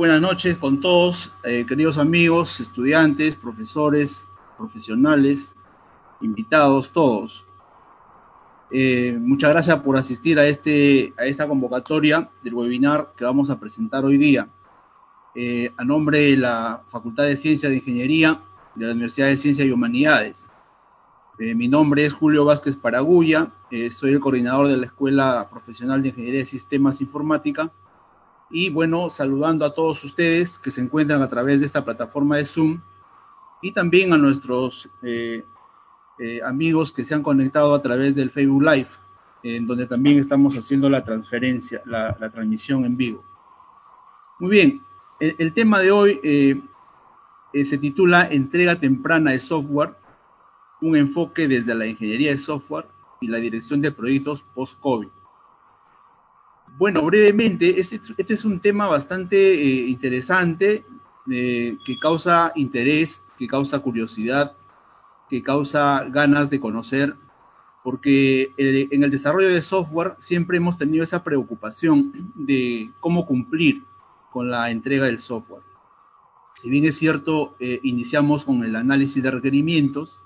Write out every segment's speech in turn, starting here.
buenas noches con todos, eh, queridos amigos, estudiantes, profesores, profesionales, invitados, todos. Eh, muchas gracias por asistir a, este, a esta convocatoria del webinar que vamos a presentar hoy día. Eh, a nombre de la Facultad de Ciencias de Ingeniería de la Universidad de Ciencias y Humanidades. mi nombre es Julio Vázquez Paraguya, soy el coordinador de la Escuela Profesional de Ingeniería de Sistemas Informática y bueno, saludando a todos ustedes que se encuentran a través de esta plataforma de Zoom y también a nuestros eh, eh, amigos que se han conectado a través del Facebook Live, en donde también estamos haciendo la transferencia, la, transmisión en vivo. Muy bien, el, tema de hoy eh, se titula Entrega temprana de software, un enfoque desde la ingeniería de software y la dirección de proyectos post-COVID. Bueno, brevemente, este, este, es un tema bastante eh, interesante eh, que causa interés, que causa curiosidad, que causa ganas de conocer, porque en el desarrollo de software siempre hemos tenido esa preocupación de cómo cumplir con la entrega del software. Si bien es cierto, eh, iniciamos con el análisis de requerimientos,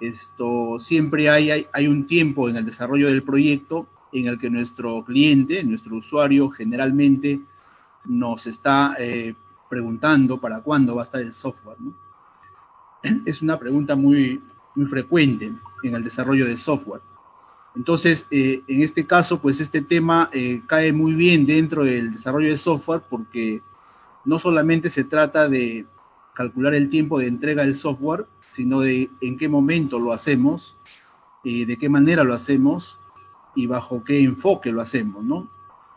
esto siempre hay, hay, hay un tiempo en el desarrollo del proyecto en el que nuestro cliente, nuestro usuario, generalmente nos está eh, preguntando para cuándo va a estar el software. Es una pregunta muy, muy frecuente en el desarrollo de software. Entonces, eh, en este caso, pues este tema eh, cae muy bien dentro del desarrollo de software porque no solamente se trata de calcular el tiempo de entrega del software, sino de en qué momento lo hacemos, eh, de qué manera lo hacemos y bajo qué enfoque lo hacemos, ¿no?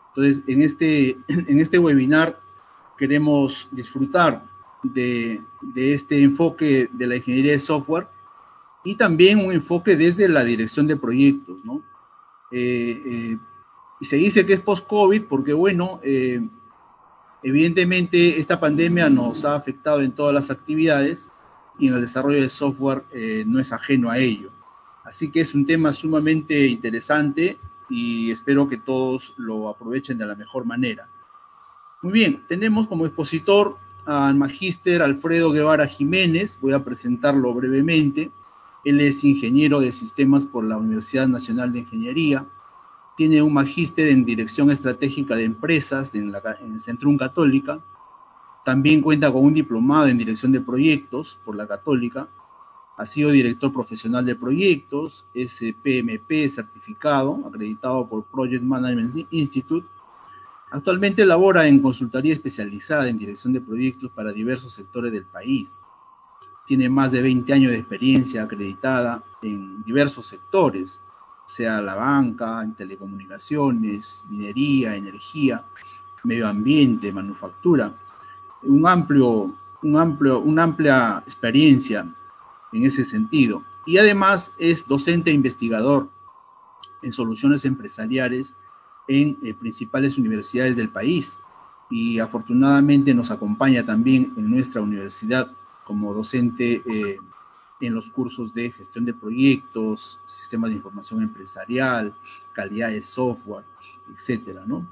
Entonces, en este, en este webinar queremos disfrutar de, de este enfoque de la ingeniería de software y también un enfoque desde la dirección de proyectos, ¿no? Eh, eh, y se dice que es post-COVID porque, bueno, eh, evidentemente esta pandemia nos ha afectado en todas las actividades y en el desarrollo de software no es ajeno a ello. Así que es un tema sumamente interesante y espero que todos lo aprovechen de la mejor manera. Muy bien, tenemos como expositor al magíster Alfredo Guevara Jiménez, voy a presentarlo brevemente. Él es ingeniero de sistemas por la Universidad Nacional de Ingeniería, tiene un magíster en Dirección Estratégica de Empresas en, la, Centrum Católica, también cuenta con un diplomado en Dirección de Proyectos por la Católica ha sido director profesional de proyectos, SPMP eh, certificado, acreditado por Project Management Institute. Actualmente labora en consultoría especializada en dirección de proyectos para diversos sectores del país. Tiene más de 20 años de experiencia acreditada en diversos sectores, sea la banca, en telecomunicaciones, minería, energía, medio ambiente, manufactura. Un amplio, un amplio, una amplia experiencia en ese sentido. Y además es docente e investigador en soluciones empresariales en eh, principales universidades del país. Y afortunadamente nos acompaña también en nuestra universidad como docente eh, en los cursos de gestión de proyectos, sistemas de información empresarial, calidad de software, etcétera, ¿no?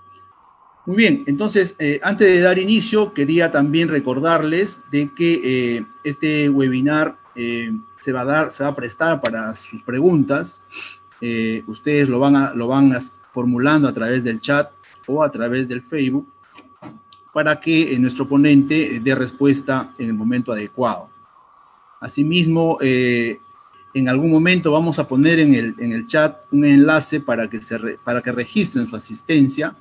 Muy bien, entonces, eh, antes de dar inicio, quería también recordarles de que este webinar eh, se va a dar, se va a prestar para sus preguntas. Eh, ustedes lo van, a, lo van a formulando a través del chat o a través del Facebook para que eh, nuestro ponente dé respuesta en el momento adecuado. Asimismo, en algún momento vamos a poner en el, chat un enlace para que, se para que registren su asistencia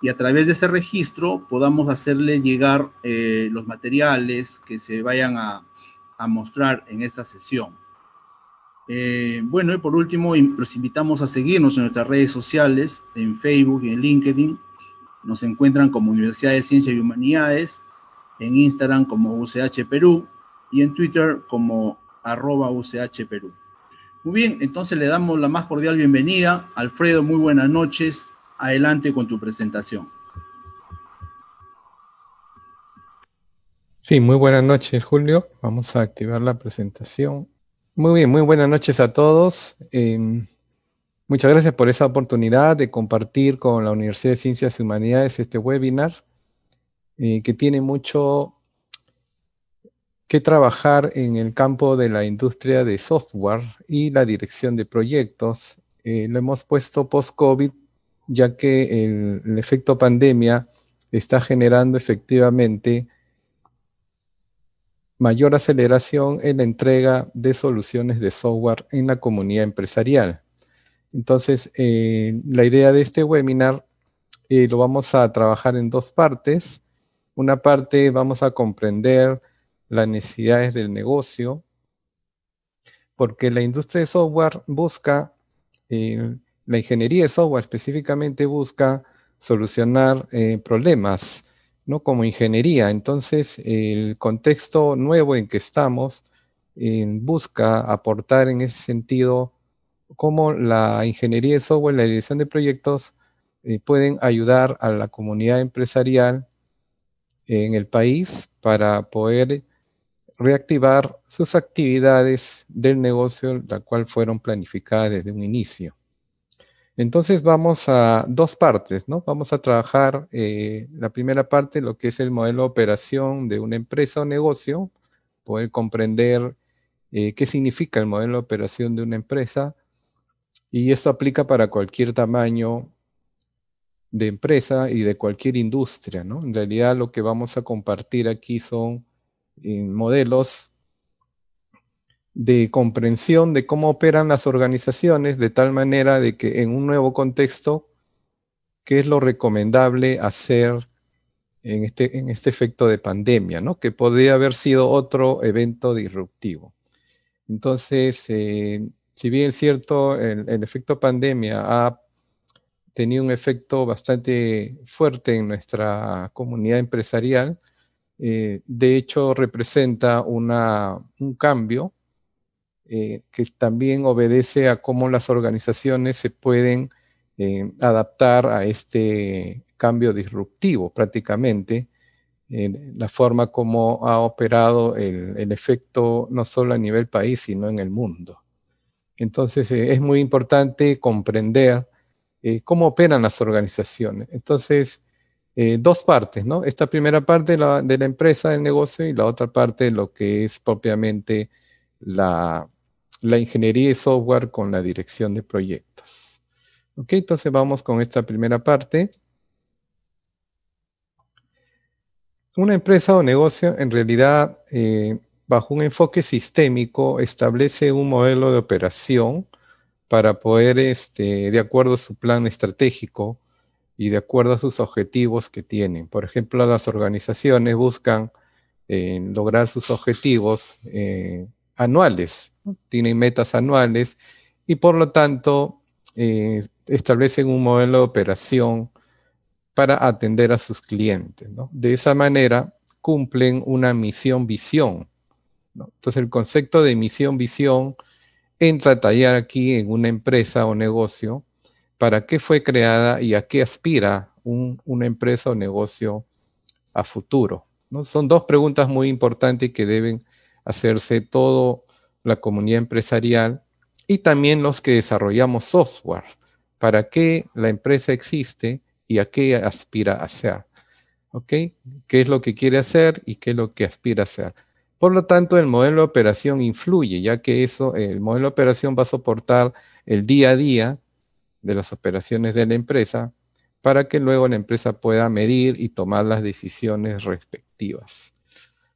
y a través de ese registro podamos hacerle llegar los materiales que se vayan a, a mostrar en esta sesión. Eh, bueno, y por último, los invitamos a seguirnos en nuestras redes sociales, en Facebook y en LinkedIn. Nos encuentran como Universidad de Ciencias y Humanidades, en Instagram como UCH Perú y en Twitter como arroba UCH Perú. Muy bien, entonces le damos la más cordial bienvenida. Alfredo, muy buenas noches. Adelante con tu presentación. Sí, muy buenas noches, Julio. Vamos a activar la presentación. Muy bien, muy buenas noches a todos. Em, muchas gracias por esa oportunidad de compartir con la Universidad de Ciencias y Humanidades este webinar eh, que tiene mucho que trabajar en el campo de la industria de software y la dirección de proyectos. Eh, lo hemos puesto post-COVID, ya que el efecto pandemia está generando efectivamente mayor aceleración en la entrega de soluciones de software en la comunidad empresarial. Entonces, eh, la idea de este webinar eh, lo vamos a trabajar en dos partes. Una parte vamos a comprender las necesidades del negocio, porque la industria de software busca, eh, la ingeniería de software específicamente busca solucionar problemas ¿no? como ingeniería. Entonces, el contexto nuevo en que estamos busca aportar en ese sentido cómo la ingeniería de software, la dirección de proyectos eh, pueden ayudar a la comunidad empresarial en el país para poder reactivar sus actividades del negocio, la cual fueron planificadas desde un inicio. Entonces vamos a dos partes, ¿no? Vamos a trabajar eh, la primera parte, lo que es el modelo de operación de una empresa o negocio, poder comprender eh, qué significa el modelo de operación de una empresa, y esto aplica para cualquier tamaño de empresa y de cualquier industria, ¿no? En realidad lo que vamos a compartir aquí son eh, modelos de comprensión de cómo operan las organizaciones de tal manera de que en un nuevo contexto, qué es lo recomendable hacer en este, en este efecto de pandemia, ¿no? que podría haber sido otro evento disruptivo. Entonces, eh, si bien es cierto, el, efecto pandemia ha tenido un efecto bastante fuerte en nuestra comunidad empresarial, eh, de hecho representa un cambio eh, que también obedece a cómo las organizaciones se pueden eh, adaptar a este cambio disruptivo prácticamente, la forma como ha operado el, efecto no solo a nivel país, sino en el mundo. Entonces eh, es muy importante comprender cómo operan las organizaciones. Entonces, dos partes, ¿no? Esta primera parte de la, de la, empresa, del negocio, y la otra parte lo que es propiamente la, la ingeniería y software con la dirección de proyectos. Ok, entonces vamos con esta primera parte. Una empresa o negocio en realidad eh, bajo un enfoque sistémico establece un modelo de operación para poder, este, de acuerdo a su plan estratégico y de acuerdo a sus objetivos que tienen. Por ejemplo, las organizaciones buscan eh, lograr sus objetivos eh, anuales, tienen metas anuales y por lo tanto eh, establecen un modelo de operación para atender a sus clientes. De esa manera cumplen una misión-visión. Entonces el concepto de misión-visión entra a tallar aquí en una empresa o negocio, para qué fue creada y a qué aspira una empresa o negocio a futuro. Son dos preguntas muy importantes que deben hacerse toda la comunidad empresarial y también los que desarrollamos software, para qué la empresa existe y a qué aspira a ser, ¿Ok? ¿Qué es lo que quiere hacer y qué es lo que aspira a hacer? Por lo tanto, el modelo de operación influye, ya que eso, el modelo de operación va a soportar el día a día de las operaciones de la empresa para que luego la empresa pueda medir y tomar las decisiones respectivas.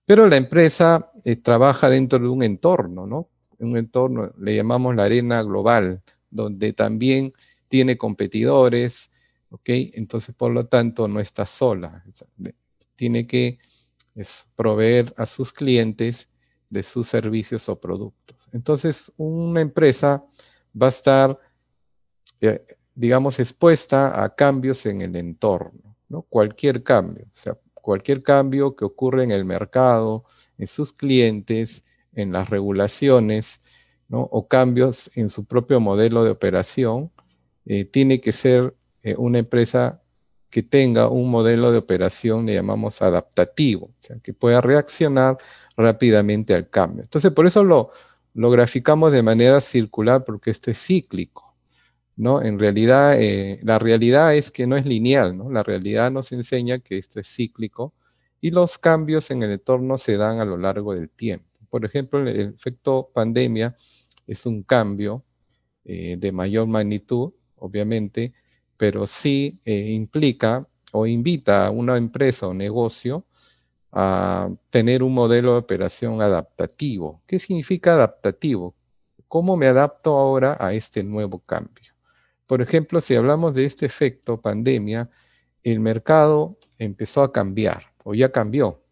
Pero la empresa eh, trabaja dentro de un entorno, ¿no? Un entorno, le llamamos la arena global, donde también tiene competidores, ¿ok? Entonces, por lo tanto, no está sola. Tiene que proveer a sus clientes de sus servicios o productos. Entonces, una empresa va a estar, eh, digamos, expuesta a cambios en el entorno, ¿no? Cualquier cambio cualquier cambio que ocurre en el mercado, en sus clientes, en las regulaciones, o cambios en su propio modelo de operación, eh, tiene que ser eh, una empresa que tenga un modelo de operación, le llamamos adaptativo, o sea, que pueda reaccionar rápidamente al cambio. Entonces, por eso lo graficamos de manera circular, porque esto es cíclico. ¿no? En realidad, eh, la realidad es que no es lineal, ¿no? La realidad nos enseña que esto es cíclico y los cambios en el entorno se dan a lo largo del tiempo. Por ejemplo, el efecto pandemia es un cambio eh, de mayor magnitud, obviamente, pero sí eh, implica o invita a una empresa o negocio a tener un modelo de operación adaptativo. ¿Qué significa adaptativo? ¿Cómo me adapto ahora a este nuevo cambio? Por ejemplo, si hablamos de este efecto pandemia, el mercado empezó a cambiar o ya cambió.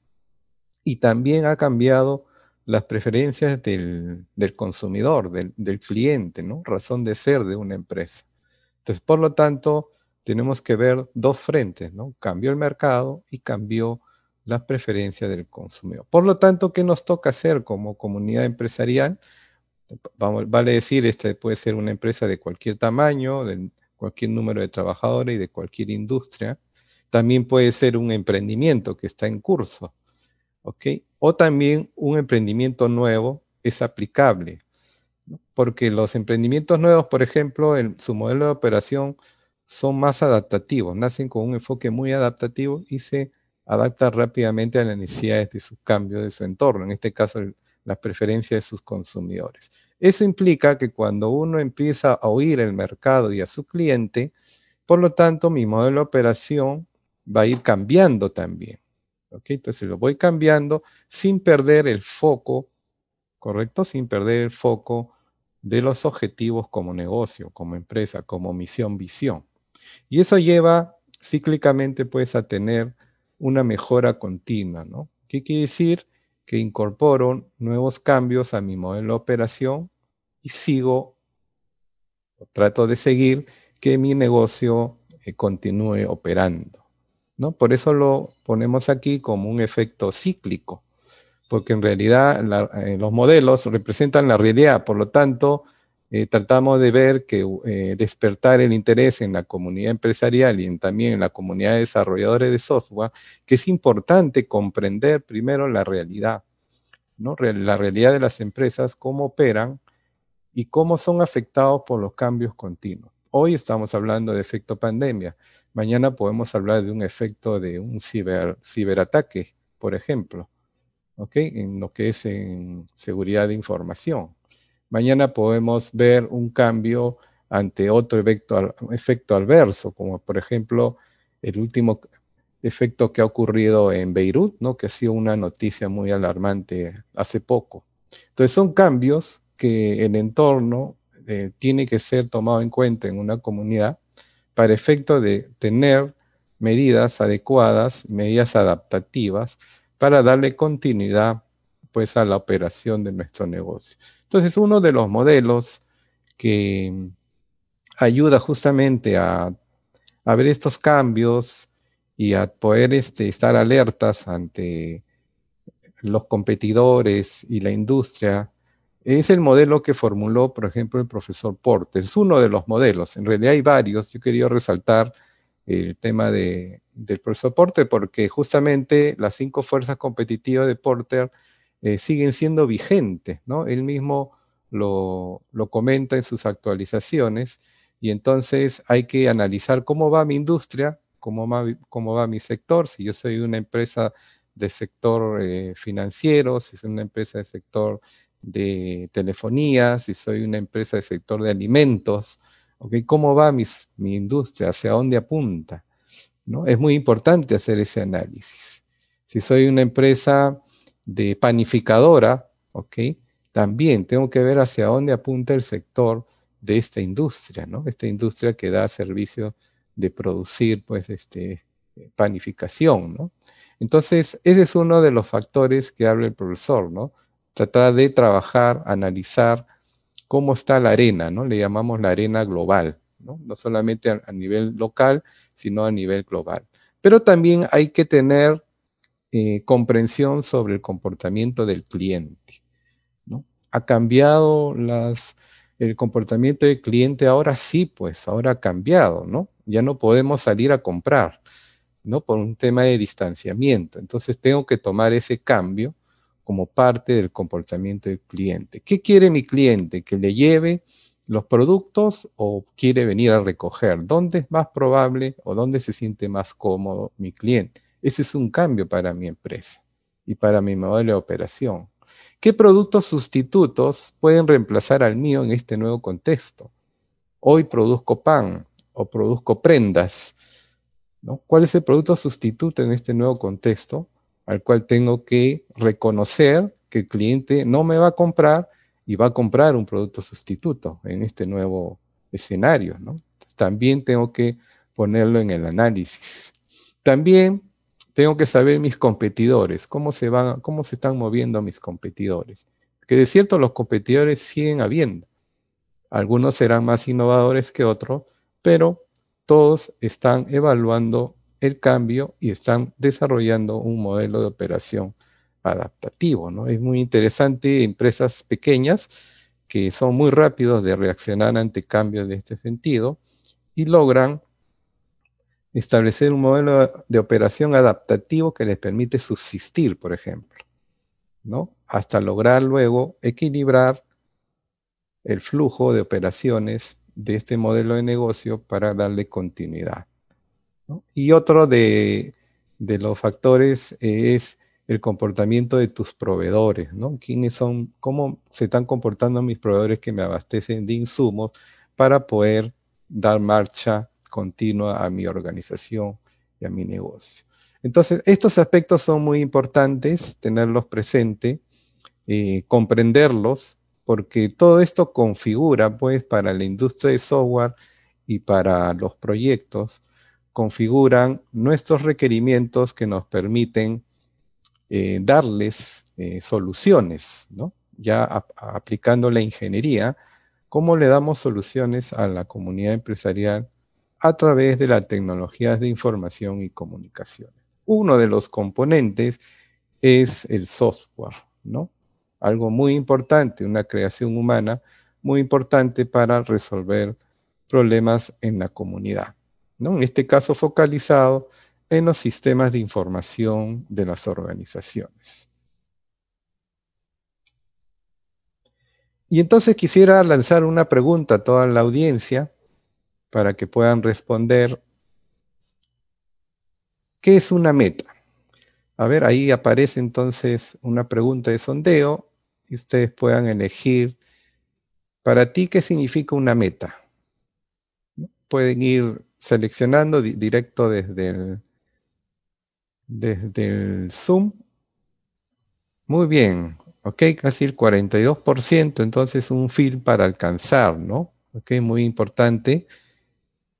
Y también ha cambiado las preferencias del, consumidor, del, del, cliente, ¿no? Razón de ser de una empresa. Entonces, por lo tanto, tenemos que ver dos frentes, ¿no? Cambió el mercado y cambió las preferencias del consumidor. Por lo tanto, ¿qué nos toca hacer como comunidad empresarial? vale decir, esta puede ser una empresa de cualquier tamaño, de cualquier número de trabajadores y de cualquier industria. También puede ser un emprendimiento que está en curso, ¿ok? O también un emprendimiento nuevo es aplicable, porque los emprendimientos nuevos, por ejemplo, en su modelo de operación son más adaptativos, nacen con un enfoque muy adaptativo y se adaptan rápidamente a las necesidades de su cambio, de su entorno. En este caso, el, las preferencias de sus consumidores. Eso implica que cuando uno empieza a oír el mercado y a su cliente, por lo tanto, mi modelo de operación va a ir cambiando también. ¿ok? Entonces lo voy cambiando sin perder el foco, ¿correcto? Sin perder el foco de los objetivos como negocio, como empresa, como misión, visión. Y eso lleva cíclicamente pues a tener una mejora continua, ¿no? ¿Qué quiere decir? que incorporo nuevos cambios a mi modelo de operación y sigo, trato de seguir que mi negocio eh, continúe operando. ¿no? Por eso lo ponemos aquí como un efecto cíclico, porque en realidad eh, los modelos representan la realidad, por lo tanto, eh, tratamos de ver que eh, despertar el interés en la comunidad empresarial y en, también en la comunidad de desarrolladores de software, que es importante comprender primero la realidad, ¿no? la realidad de las empresas, cómo operan y cómo son afectados por los cambios continuos. Hoy estamos hablando de efecto pandemia, mañana podemos hablar de un efecto de un ciber, ciberataque, por ejemplo, ¿ok? en lo que es en seguridad de información mañana podemos ver un cambio ante otro efecto, adverso, como por ejemplo el último efecto que ha ocurrido en Beirut, ¿no? que ha sido una noticia muy alarmante hace poco. Entonces son cambios que el entorno eh, tiene que ser tomado en cuenta en una comunidad para efecto de tener medidas adecuadas, medidas adaptativas para darle continuidad pues a la operación de nuestro negocio. Entonces, uno de los modelos que ayuda justamente a, ver estos cambios y a poder este, estar alertas ante los competidores y la industria, es el modelo que formuló, por ejemplo, el profesor Porter. Es uno de los modelos. En realidad hay varios. Yo quería resaltar el tema del profesor Porter porque justamente las cinco fuerzas competitivas de Porter eh, siguen siendo vigentes, ¿no? Él mismo lo, comenta en sus actualizaciones y entonces hay que analizar cómo va mi industria, cómo va, cómo va mi sector, si yo soy una empresa de sector eh, financiero, si soy una empresa de sector de telefonía, si soy una empresa de sector de alimentos, okay, ¿cómo va mis, mi industria? ¿Hacia dónde apunta? ¿No? Es muy importante hacer ese análisis. Si soy una empresa de panificadora, ¿ok? También tengo que ver hacia dónde apunta el sector de esta industria, ¿no? Esta industria que da servicio de producir, pues, este, panificación, ¿no? Entonces, ese es uno de los factores que habla el profesor, ¿no? Tratar de trabajar, analizar cómo está la arena, ¿no? Le llamamos la arena global, ¿no? No solamente a nivel local, sino a nivel global. Pero también hay que tener eh, comprensión sobre el comportamiento del cliente. ¿Ha cambiado el comportamiento del cliente? Ahora sí, pues, ahora ha cambiado, ¿no? Ya no podemos salir a comprar, ¿no? Por un tema de distanciamiento. Entonces tengo que tomar ese cambio como parte del comportamiento del cliente. ¿Qué quiere mi cliente? ¿Que le lleve los productos o quiere venir a recoger? ¿Dónde es más probable o dónde se siente más cómodo mi cliente? Ese es un cambio para mi empresa y para mi modelo de operación. ¿Qué productos sustitutos pueden reemplazar al mío en este nuevo contexto? Hoy produzco pan o produzco prendas. ¿Cuál es el producto sustituto en este nuevo contexto al cual tengo que reconocer que el cliente no me va a comprar y va a comprar un producto sustituto en este nuevo escenario? También tengo que ponerlo en el análisis. También tengo que saber mis competidores, cómo se van, cómo se están moviendo mis competidores. Que de cierto los competidores siguen habiendo. Algunos serán más innovadores que otros, pero todos están evaluando el cambio y están desarrollando un modelo de operación adaptativo. ¿no? Es muy interesante empresas pequeñas que son muy rápidos de reaccionar ante cambios de este sentido y logran establecer un modelo de operación adaptativo que les permite subsistir, por ejemplo, ¿no? Hasta lograr luego equilibrar el flujo de operaciones de este modelo de negocio para darle continuidad. Y otro de, los factores es el comportamiento de tus proveedores, ¿no? ¿Quiénes son, cómo se están comportando mis proveedores que me abastecen de insumos para poder dar marcha continua a mi organización y a mi negocio. Entonces, estos aspectos son muy importantes tenerlos presente, eh, comprenderlos, porque todo esto configura, pues, para la industria de software y para los proyectos, configuran nuestros requerimientos que nos permiten eh, darles eh, soluciones, ¿no? Ya aplicando la ingeniería, ¿cómo le damos soluciones a la comunidad empresarial a través de las tecnologías de información y comunicaciones. Uno de los componentes es el software, ¿no? Algo muy importante, una creación humana muy importante para resolver problemas en la comunidad, ¿no? En este caso focalizado en los sistemas de información de las organizaciones. Y entonces quisiera lanzar una pregunta a toda la audiencia para que puedan responder ¿Qué es una meta? A ver, ahí aparece entonces una pregunta de sondeo y ustedes puedan elegir para ti qué significa una meta. Pueden ir seleccionando directo desde el, desde el Zoom. Muy bien, ok, casi el 42%, entonces un fin para alcanzar, ¿no? Ok, muy importante.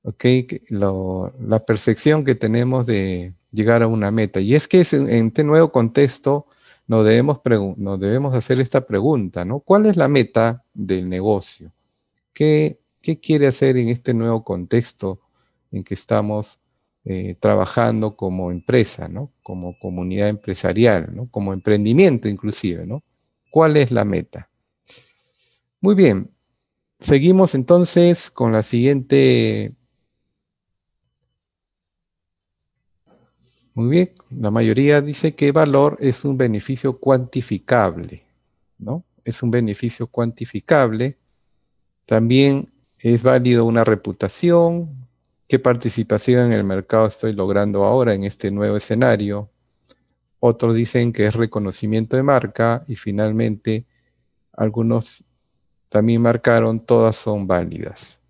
¿Ok? la percepción que tenemos de llegar a una meta. Y es que en, este nuevo contexto nos debemos, debemos hacer esta pregunta, ¿no? ¿Cuál es la meta del negocio? ¿Qué, quiere hacer en este nuevo contexto en que estamos eh, trabajando como empresa, Como comunidad empresarial, Como emprendimiento inclusive, ¿no? ¿Cuál es la meta? Muy bien, seguimos entonces con la siguiente Muy bien, la mayoría dice que valor es un beneficio cuantificable, ¿no? Es un beneficio cuantificable. También es válido una reputación, qué participación en el mercado estoy logrando ahora en este nuevo escenario. Otros dicen que es reconocimiento de marca y finalmente algunos también marcaron todas son válidas.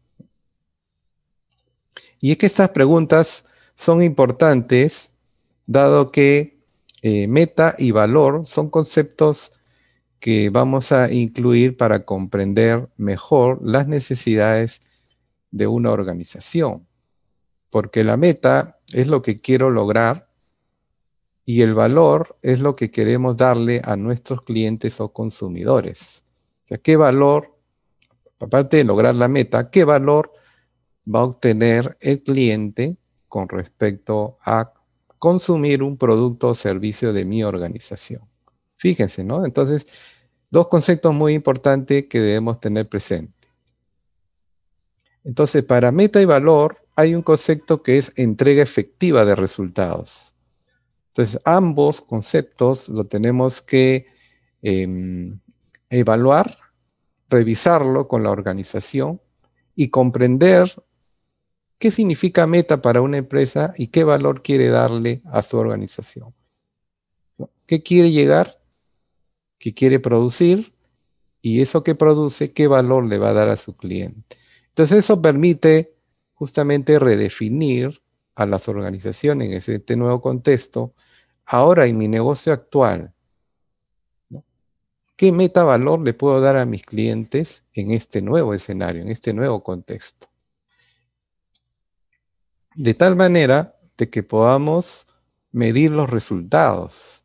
Y es que estas preguntas son importantes dado que eh, meta y valor son conceptos que vamos a incluir para comprender mejor las necesidades de una organización. Porque la meta es lo que quiero lograr y el valor es lo que queremos darle a nuestros clientes o consumidores. O sea, ¿qué valor, aparte de lograr la meta, qué valor va a obtener el cliente con respecto a consumir un producto o servicio de mi organización. Fíjense, ¿no? Entonces, dos conceptos muy importantes que debemos tener presente. Entonces, para meta y valor hay un concepto que es entrega efectiva de resultados. Entonces, ambos conceptos lo tenemos que em, evaluar, revisarlo con la organización y comprender qué significa meta para una empresa y qué valor quiere darle a su organización. ¿Qué quiere llegar? ¿Qué quiere producir? Y eso que produce, ¿qué valor le va a dar a su cliente? Entonces eso permite justamente redefinir a las organizaciones en este nuevo contexto. Ahora en mi negocio actual, ¿qué meta valor le puedo dar a mis clientes en este nuevo escenario, en este nuevo contexto? de tal manera de que podamos medir los resultados,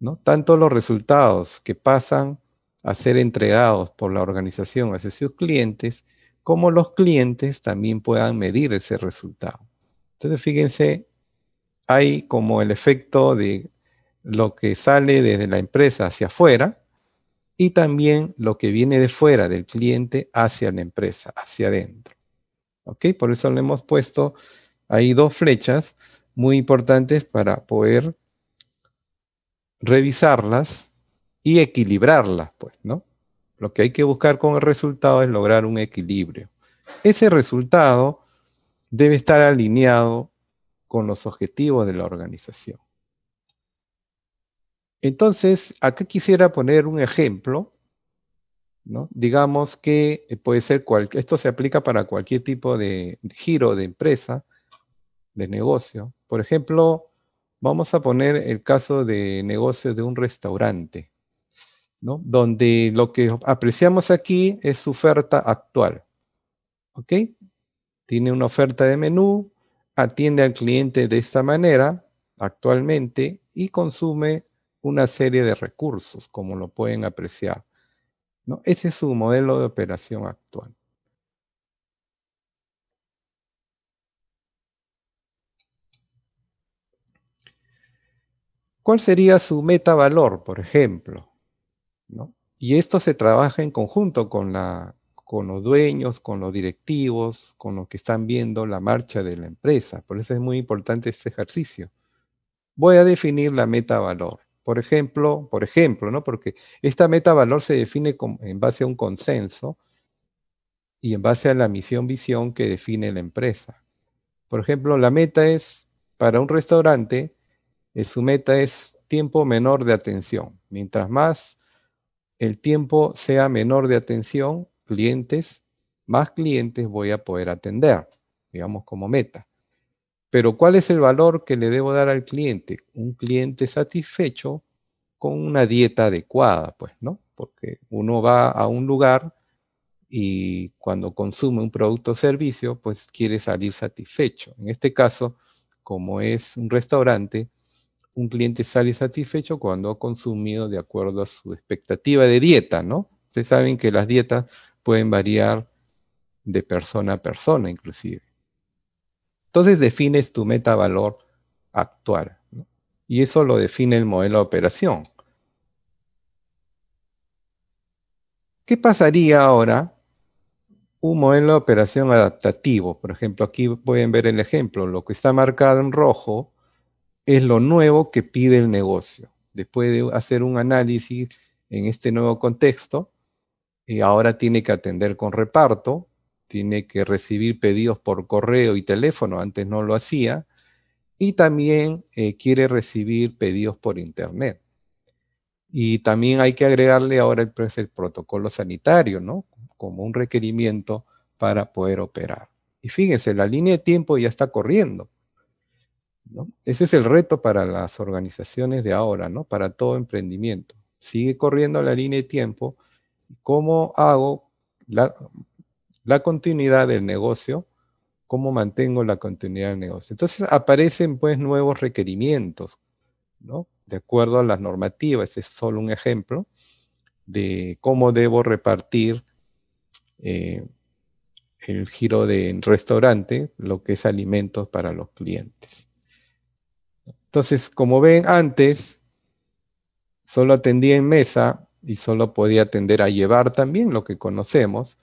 ¿no? Tanto los resultados que pasan a ser entregados por la organización hacia sus clientes, como los clientes también puedan medir ese resultado. Entonces, fíjense, hay como el efecto de lo que sale desde la empresa hacia afuera y también lo que viene de fuera del cliente hacia la empresa, hacia adentro. ¿Ok? Por eso le hemos puesto hay dos flechas muy importantes para poder revisarlas y equilibrarlas, pues, ¿no? Lo que hay que buscar con el resultado es lograr un equilibrio. Ese resultado debe estar alineado con los objetivos de la organización. Entonces, acá quisiera poner un ejemplo, ¿no? Digamos que puede ser esto se aplica para cualquier tipo de giro de empresa, de negocio. Por ejemplo, vamos a poner el caso de negocio de un restaurante, ¿no? Donde lo que apreciamos aquí es su oferta actual. ¿Ok? Tiene una oferta de menú, atiende al cliente de esta manera actualmente y consume una serie de recursos, como lo pueden apreciar. ¿no? Ese es su modelo de operación actual. ¿Cuál sería su meta valor por ejemplo? Y esto se trabaja en conjunto con, la, con los dueños, con los directivos, con los que están viendo la marcha de la empresa. Por eso es muy importante este ejercicio. Voy a definir la meta valor. Por ejemplo, por ejemplo, ¿no? Porque esta meta valor se define en base a un consenso y en base a la misión visión que define la empresa. Por ejemplo, la meta es para un restaurante eh, su meta es tiempo menor de atención. Mientras más el tiempo sea menor de atención, clientes, más clientes voy a poder atender, digamos como meta. Pero ¿cuál es el valor que le debo dar al cliente? Un cliente satisfecho con una dieta adecuada, pues, ¿no? Porque uno va a un lugar y cuando consume un producto o servicio, pues quiere salir satisfecho. En este caso, como es un restaurante, un cliente sale satisfecho cuando ha consumido de acuerdo a su expectativa de dieta, ¿no? Ustedes saben que las dietas pueden variar de persona a persona inclusive. Entonces defines tu meta valor actual. ¿no? Y eso lo define el modelo de operación. ¿Qué pasaría ahora? Un modelo de operación adaptativo. Por ejemplo, aquí pueden ver el ejemplo. Lo que está marcado en rojo es lo nuevo que pide el negocio. Después de hacer un análisis en este nuevo contexto, y eh, ahora tiene que atender con reparto, tiene que recibir pedidos por correo y teléfono, antes no lo hacía, y también eh, quiere recibir pedidos por internet. Y también hay que agregarle ahora el, el protocolo sanitario, ¿no? Como un requerimiento para poder operar. Y fíjense, la línea de tiempo ya está corriendo. Ese es el reto para las organizaciones de ahora, ¿no? Para todo emprendimiento. Sigue corriendo la línea de tiempo. ¿Cómo hago la, continuidad del negocio? ¿Cómo mantengo la continuidad del negocio? Entonces aparecen pues nuevos requerimientos, ¿no? De acuerdo a las normativas, es solo un ejemplo de cómo debo repartir eh, el giro del restaurante, lo que es alimentos para los clientes. Entonces, como ven, antes solo atendía en mesa y solo podía atender a llevar también lo que conocemos.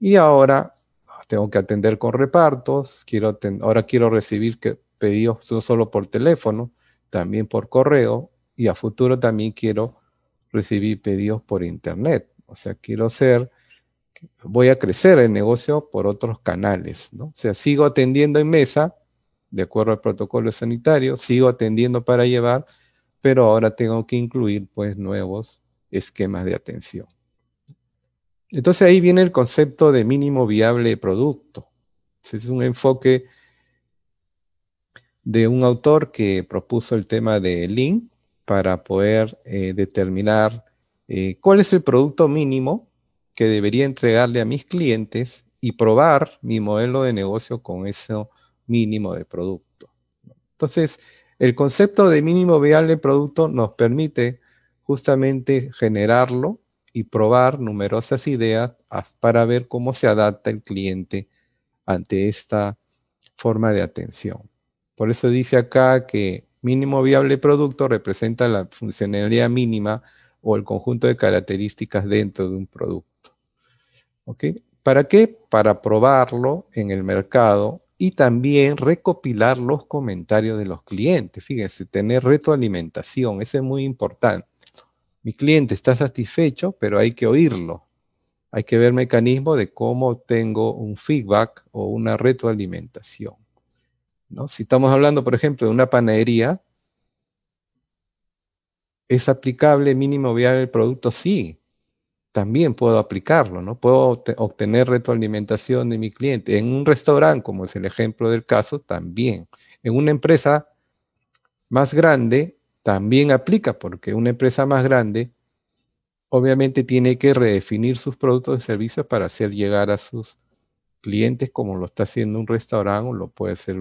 Y ahora ah, tengo que atender con repartos, quiero ahora quiero recibir pedidos no solo por teléfono, también por correo y a futuro también quiero recibir pedidos por internet. O sea, quiero ser, voy a crecer el negocio por otros canales, ¿no? O sea, sigo atendiendo en mesa, de acuerdo al protocolo sanitario, sigo atendiendo para llevar, pero ahora tengo que incluir pues nuevos esquemas de atención. Entonces ahí viene el concepto de mínimo viable producto. Es un enfoque de un autor que propuso el tema de Lean para poder eh, determinar eh, cuál es el producto mínimo que debería entregarle a mis clientes y probar mi modelo de negocio con eso, mínimo de producto. Entonces, el concepto de mínimo viable producto nos permite justamente generarlo y probar numerosas ideas para ver cómo se adapta el cliente ante esta forma de atención. Por eso dice acá que mínimo viable producto representa la funcionalidad mínima o el conjunto de características dentro de un producto. ¿Para qué? Para probarlo en el mercado y también recopilar los comentarios de los clientes. Fíjense, tener retroalimentación, eso es muy importante. Mi cliente está satisfecho, pero hay que oírlo. Hay que ver mecanismos de cómo tengo un feedback o una retroalimentación. Si estamos hablando, por ejemplo, de una panadería, ¿es aplicable mínimo viable el producto? Sí, también puedo aplicarlo, ¿no? Puedo obtener retroalimentación de mi cliente. En un restaurante, como es el ejemplo del caso, también. En una empresa más grande, también aplica, porque una empresa más grande obviamente tiene que redefinir sus productos y servicios para hacer llegar a sus clientes como lo está haciendo un restaurante o lo puede hacer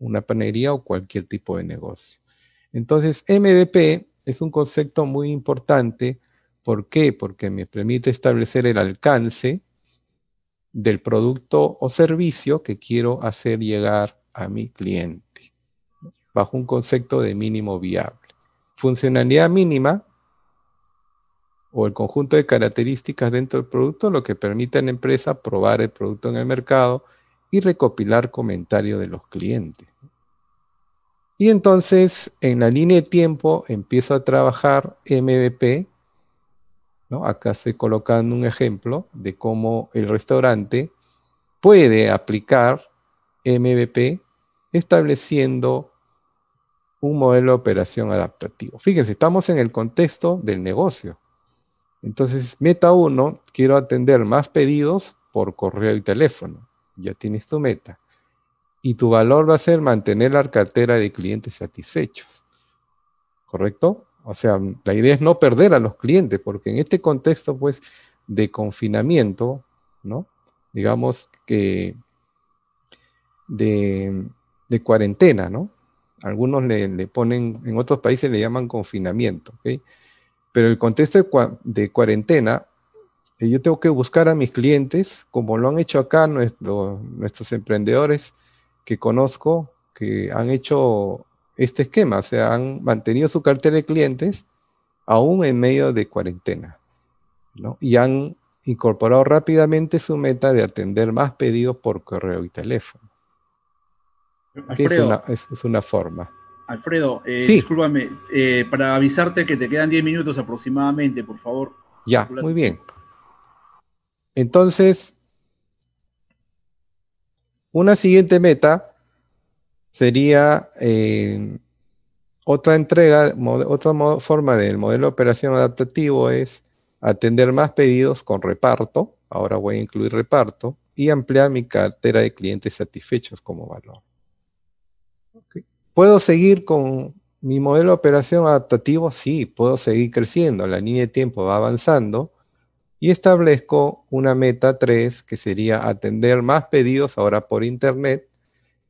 una panería o cualquier tipo de negocio. Entonces, MVP es un concepto muy importante ¿Por qué? Porque me permite establecer el alcance del producto o servicio que quiero hacer llegar a mi cliente, bajo un concepto de mínimo viable. Funcionalidad mínima o el conjunto de características dentro del producto, lo que permite a la empresa probar el producto en el mercado y recopilar comentarios de los clientes. Y entonces, en la línea de tiempo, empiezo a trabajar MVP Acá estoy colocando un ejemplo de cómo el restaurante puede aplicar MVP estableciendo un modelo de operación adaptativo. Fíjense, estamos en el contexto del negocio. Entonces, meta 1, quiero atender más pedidos por correo y teléfono. Ya tienes tu meta. Y tu valor va a ser mantener la cartera de clientes satisfechos. ¿Correcto? O sea, la idea es no perder a los clientes, porque en este contexto, pues, de confinamiento, ¿no? Digamos que de, cuarentena, ¿no? Algunos le, ponen, en otros países le llaman confinamiento, ¿ok? Pero el contexto de, cuarentena, eh, yo tengo que buscar a mis clientes, como lo han hecho acá nuestros emprendedores que conozco, que han hecho este esquema, o sea, han mantenido su cartera de clientes aún en medio de cuarentena, Y han incorporado rápidamente su meta de atender más pedidos por correo y teléfono. es, una, forma. Alfredo, eh, discúlpame, eh, para avisarte que te quedan 10 minutos aproximadamente, por favor. Ya, muy bien. Entonces, una siguiente meta sería eh, otra entrega, otra forma del modelo de operación adaptativo es atender más pedidos con reparto, ahora voy a incluir reparto, y ampliar mi cartera de clientes satisfechos como valor. ¿Puedo seguir con mi modelo de operación adaptativo? Sí, puedo seguir creciendo, la línea de tiempo va avanzando y establezco una meta 3 que sería atender más pedidos ahora por Internet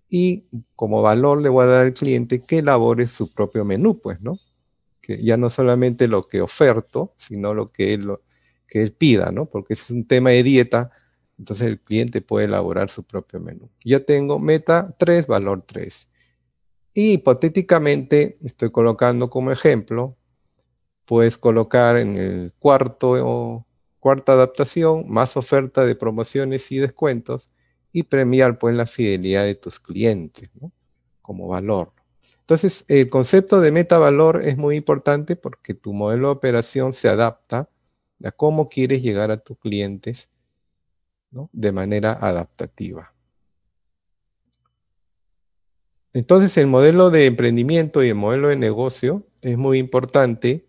y como valor le voy a dar al cliente que elabore su propio menú, pues, ¿no? Que ya no solamente lo que oferto, sino lo que él, que él pida, ¿no? Porque es un tema de dieta, entonces el cliente puede elaborar su propio menú. Yo tengo meta 3, valor 3. Y hipotéticamente estoy colocando como ejemplo, puedes colocar en el cuarto o cuarta adaptación más oferta de promociones y descuentos y premiar pues la fidelidad de tus clientes como valor. Entonces, el concepto de meta-valor es muy importante porque tu modelo de operación se adapta a cómo quieres llegar a tus clientes de manera adaptativa. Entonces, el modelo de emprendimiento y el modelo de negocio es muy importante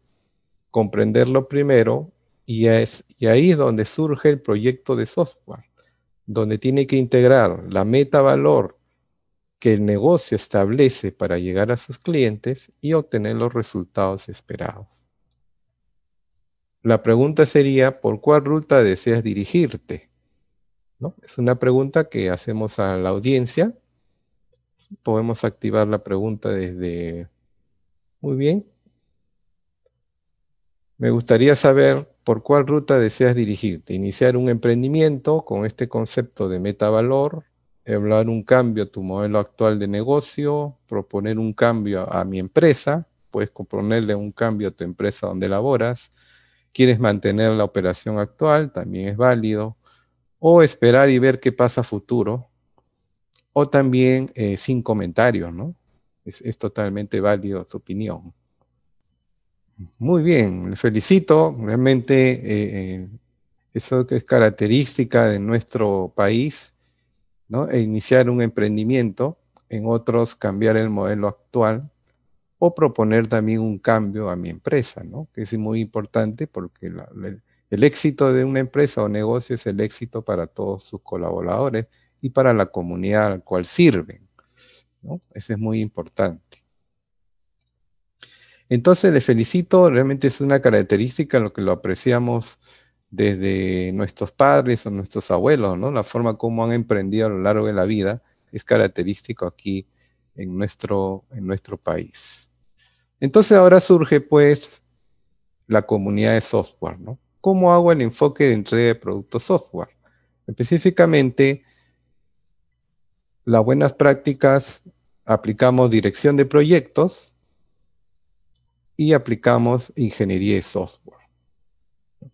comprenderlo primero y, es, y ahí es donde surge el proyecto de software donde tiene que integrar la meta valor que el negocio establece para llegar a sus clientes y obtener los resultados esperados. La pregunta sería, ¿por cuál ruta deseas dirigirte? ¿No? Es una pregunta que hacemos a la audiencia. Podemos activar la pregunta desde... Muy bien. Me gustaría saber por cuál ruta deseas dirigirte. Iniciar un emprendimiento con este concepto de metavalor, hablar un cambio a tu modelo actual de negocio, proponer un cambio a mi empresa, puedes proponerle un cambio a tu empresa donde laboras. Quieres mantener la operación actual, también es válido. O esperar y ver qué pasa futuro. O también eh, sin comentarios, ¿no? es totalmente válido tu opinión. Muy bien, le felicito. Realmente eh, eh, eso que es característica de nuestro país, ¿no? E iniciar un emprendimiento, en otros cambiar el modelo actual o proponer también un cambio a mi empresa, ¿no? Que es muy importante porque el éxito de una empresa o negocio es el éxito para todos sus colaboradores y para la comunidad al cual sirven, ¿no? Eso es muy importante. Entonces le felicito, realmente es una característica lo que lo apreciamos desde nuestros padres o nuestros abuelos, ¿no? La forma como han emprendido a lo largo de la vida es característico aquí en nuestro, en nuestro país. Entonces ahora surge pues la comunidad de software, ¿no? ¿Cómo hago el enfoque de entrega de productos software? Específicamente, las buenas prácticas aplicamos dirección de proyectos, y aplicamos ingeniería de software.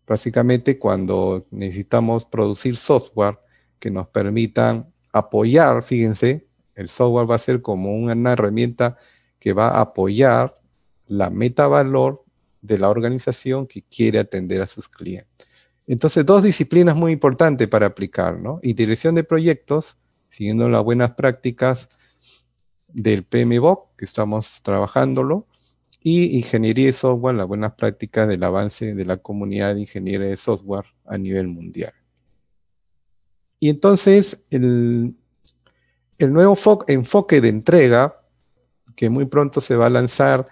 Básicamente cuando necesitamos producir software que nos permitan apoyar, fíjense, el software va a ser como una herramienta que va a apoyar la meta valor de la organización que quiere atender a sus clientes. Entonces, dos disciplinas muy importantes para aplicar, ¿no? Y dirección de proyectos, siguiendo las buenas prácticas del PMBOK, que estamos trabajándolo, y ingeniería de software, las buenas prácticas del avance de la comunidad de ingeniería de software a nivel mundial. Y entonces, el, nuevo enfoque de entrega, que muy pronto se va a lanzar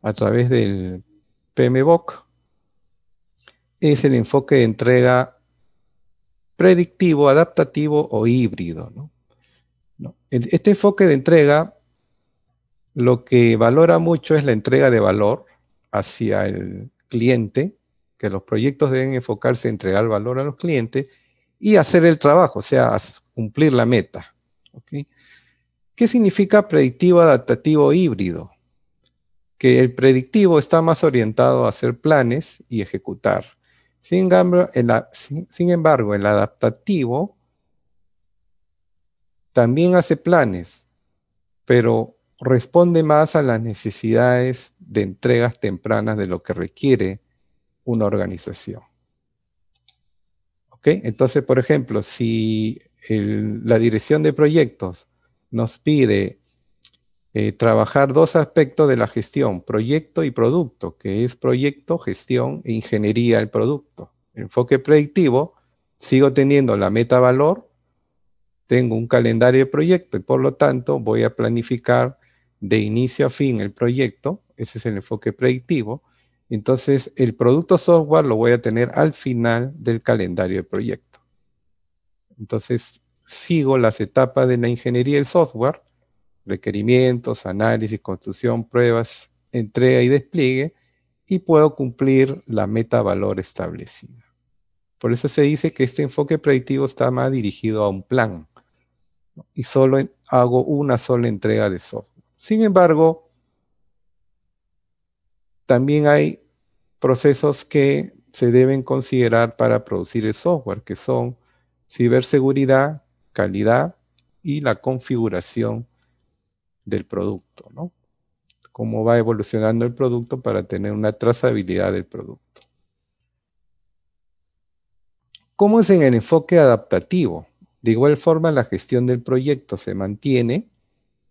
a través del PMBOK, es el enfoque de entrega predictivo, adaptativo o híbrido. Este enfoque de entrega lo que valora mucho es la entrega de valor hacia el cliente, que los proyectos deben enfocarse en entregar valor a los clientes y hacer el trabajo, o sea, cumplir la meta. ¿Qué significa predictivo, adaptativo, híbrido? Que el predictivo está más orientado a hacer planes y ejecutar. Sin, embargo, el adaptativo también hace planes, pero responde más a las necesidades de entregas tempranas de lo que requiere una organización. ¿Ok? Entonces, por ejemplo, si la dirección de proyectos nos pide eh, trabajar dos aspectos de la gestión, proyecto y producto, que es proyecto, gestión e ingeniería del producto. Enfoque predictivo, sigo teniendo la meta valor, tengo un calendario de proyecto y por lo tanto voy a planificar de inicio a fin el proyecto, ese es el enfoque predictivo, entonces el producto software lo voy a tener al final del calendario del proyecto. Entonces sigo las etapas de la ingeniería del software, requerimientos, análisis, construcción, pruebas, entrega y despliegue, y puedo cumplir la meta valor establecida. Por eso se dice que este enfoque predictivo está más dirigido a un plan y solo hago una sola entrega de software. Sin embargo, también hay procesos que se deben considerar para producir el software, que son ciberseguridad, calidad y la configuración del producto, Cómo va evolucionando el producto para tener una trazabilidad del producto. ¿Cómo es en el enfoque adaptativo? De igual forma, la gestión del proyecto se mantiene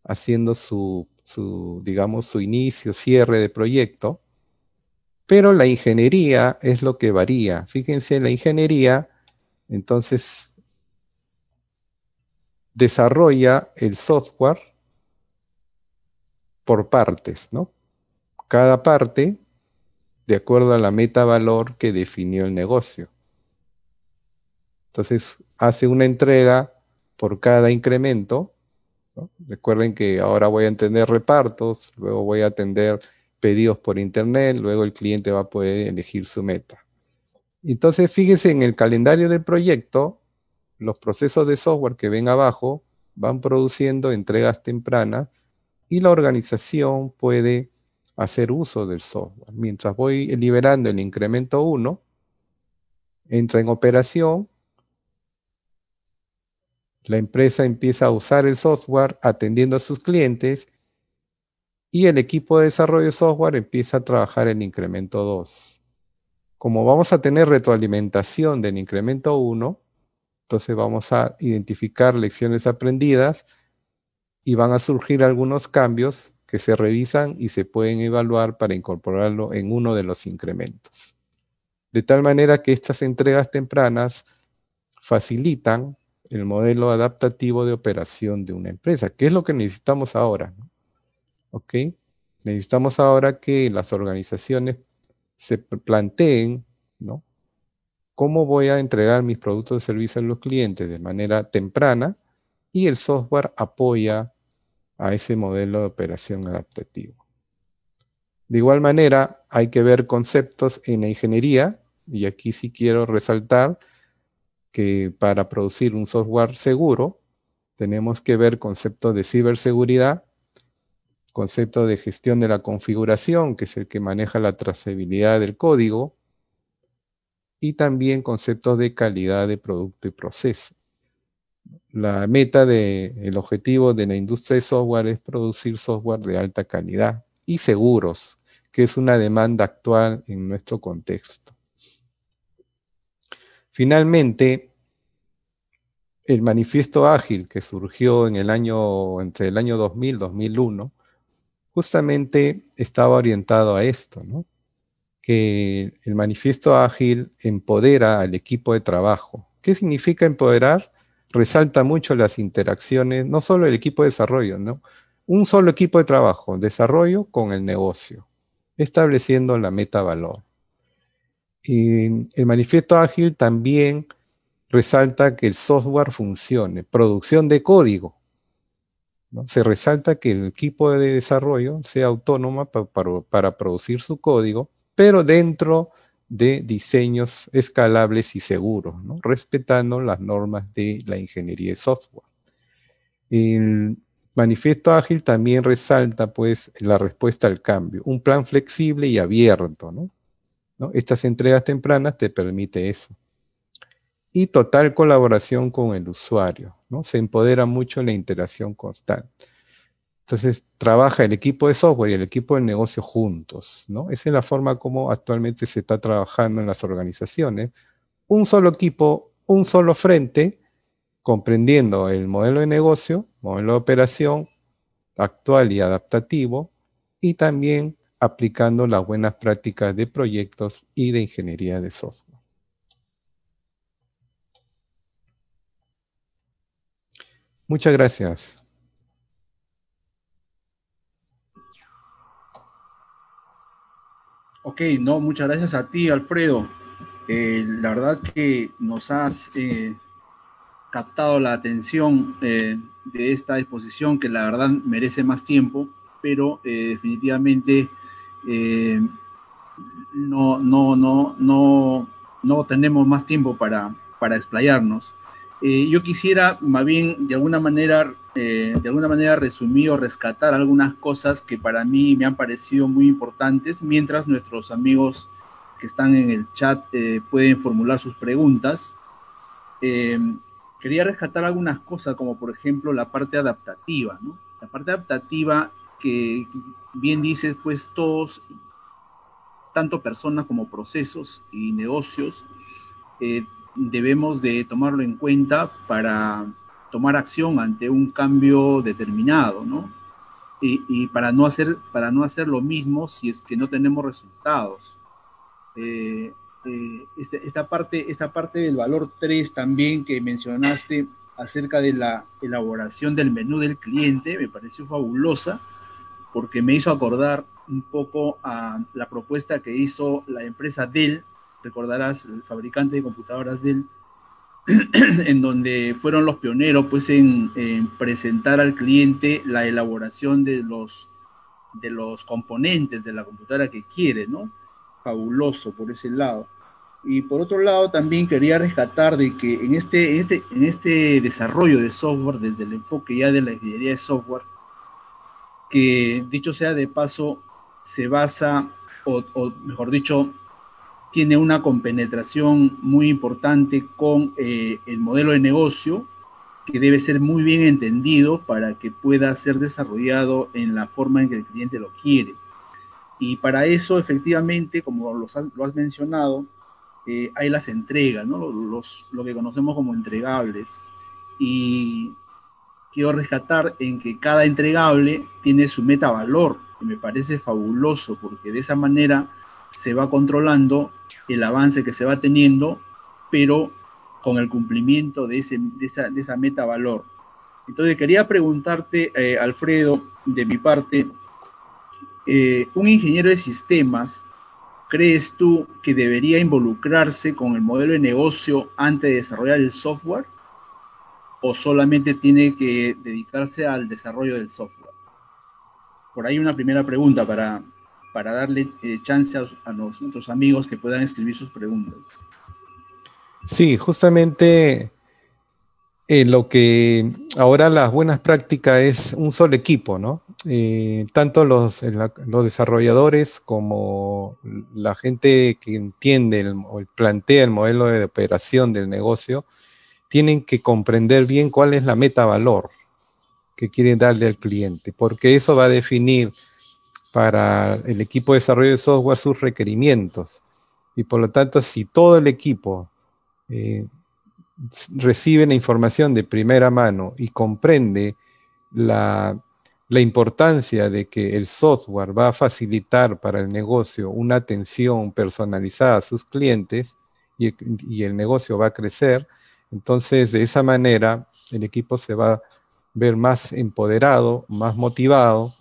haciendo su, digamos, su inicio, cierre de proyecto, pero la ingeniería es lo que varía. Fíjense, la ingeniería, entonces, desarrolla el software por partes, ¿no? Cada parte de acuerdo a la meta valor que definió el negocio. Entonces, hace una entrega por cada incremento Recuerden que ahora voy a entender repartos, luego voy a atender pedidos por internet, luego el cliente va a poder elegir su meta. Entonces, fíjense en el calendario del proyecto, los procesos de software que ven abajo van produciendo entregas tempranas y la organización puede hacer uso del software. Mientras voy liberando el incremento 1, entra en operación la empresa empieza a usar el software atendiendo a sus clientes y el equipo de desarrollo de software empieza a trabajar en incremento 2. Como vamos a tener retroalimentación del incremento 1, entonces vamos a identificar lecciones aprendidas y van a surgir algunos cambios que se revisan y se pueden evaluar para incorporarlo en uno de los incrementos. De tal manera que estas entregas tempranas facilitan el modelo adaptativo de operación de una empresa, que es lo que necesitamos ahora. ¿Ok? Necesitamos ahora que las organizaciones se planteen, ¿no? ¿Cómo voy a entregar mis productos de servicio a los clientes de manera temprana? Y el software apoya a ese modelo de operación adaptativo. De igual manera, hay que ver conceptos en la ingeniería, y aquí sí quiero resaltar que para producir un software seguro tenemos que ver conceptos de ciberseguridad, conceptos de gestión de la configuración, que es el que maneja la trazabilidad del código, y también conceptos de calidad de producto y proceso. La meta del el objetivo de la industria de software es producir software de alta calidad y seguros, que es una demanda actual en nuestro contexto. Finalmente, el manifiesto ágil que surgió entre el año 2000 2001, justamente estaba orientado a esto, que el manifiesto ágil empodera al equipo de trabajo. ¿Qué significa empoderar? Resalta mucho las interacciones, no solo el equipo de desarrollo, ¿no? Un solo equipo de trabajo, desarrollo con el negocio, estableciendo la meta valor el manifiesto ágil también resalta que el software funcione, producción de código. Se resalta que el equipo de desarrollo sea autónomo para, producir su código, pero dentro de diseños escalables y seguros, respetando las normas de la ingeniería de software. El manifiesto ágil también resalta pues la respuesta al cambio, un plan flexible y abierto, ¿no? Estas entregas tempranas te permite eso. Y total colaboración con el usuario, ¿no? Se empodera mucho la interacción constante. Entonces, trabaja el equipo de software y el equipo de negocio juntos, ¿no? Esa es la forma como actualmente se está trabajando en las organizaciones. Un solo equipo, un solo frente, comprendiendo el modelo de negocio, modelo de operación actual y adaptativo, y también aplicando las buenas prácticas de proyectos y de ingeniería de software. Muchas gracias. Ok, no, muchas gracias a ti, Alfredo. Eh, la verdad que nos has eh, captado la atención eh, de esta exposición, que la verdad merece más tiempo, pero definitivamente no, no, no, no, no tenemos más tiempo para, para explayarnos. yo quisiera, más bien, de alguna manera, de alguna manera resumir o rescatar algunas cosas que para mí me han parecido muy importantes, mientras nuestros amigos que están en el chat pueden formular sus preguntas. quería rescatar algunas cosas, como por ejemplo la parte adaptativa, La parte adaptativa que, bien dices, pues todos, tanto personas como procesos y negocios, eh, debemos de tomarlo en cuenta para tomar acción ante un cambio determinado, ¿no? Y, para, no hacer, para no hacer lo mismo si es que no tenemos resultados. Eh, eh, esta, esta, parte, esta parte del valor 3 también que mencionaste acerca de la elaboración del menú del cliente me pareció fabulosa porque me hizo acordar un poco a la propuesta que hizo la empresa Dell, recordarás, el fabricante de computadoras Dell, en donde fueron los pioneros pues en, en, presentar al cliente la elaboración de los, de los componentes de la computadora que quiere, ¿no? Fabuloso por ese lado. Y por otro lado también quería rescatar de que en este, este, en este desarrollo de software, desde el enfoque ya de la ingeniería de software, que dicho sea de paso, se basa, o, mejor dicho, tiene una compenetración muy importante con eh, el modelo de negocio, que debe ser muy bien entendido para que pueda ser desarrollado en la forma en que el cliente lo quiere. Y para eso, efectivamente, como lo has mencionado, eh, hay las entregas, ¿no? los, lo que conocemos como entregables. Y quiero rescatar en que cada entregable tiene su meta valor, que me parece fabuloso, porque de esa manera se va controlando el avance que se va teniendo, pero con el cumplimiento de, ese, de, esa, de meta valor. Entonces quería preguntarte, eh, Alfredo, de mi parte, eh, un ingeniero de sistemas, ¿crees tú que debería involucrarse con el modelo de negocio antes de desarrollar el software? o solamente tiene que dedicarse al desarrollo del software? Por ahí una primera pregunta para, darle eh, chance a, nuestros amigos que puedan escribir sus preguntas. Sí, justamente eh, lo que ahora las buenas prácticas es un solo equipo, ¿no? Eh, tanto los, desarrolladores como la gente que entiende el, o plantea el modelo de operación del negocio, tienen que comprender bien cuál es la meta valor que quieren darle al cliente, porque eso va a definir para el equipo de desarrollo de software sus requerimientos. Y por lo tanto, si todo el equipo eh, recibe la información de primera mano y comprende la, importancia de que el software va a facilitar para el negocio una atención personalizada a sus clientes y el negocio va a crecer, entonces, de esa manera, el equipo se va a ver más empoderado, más motivado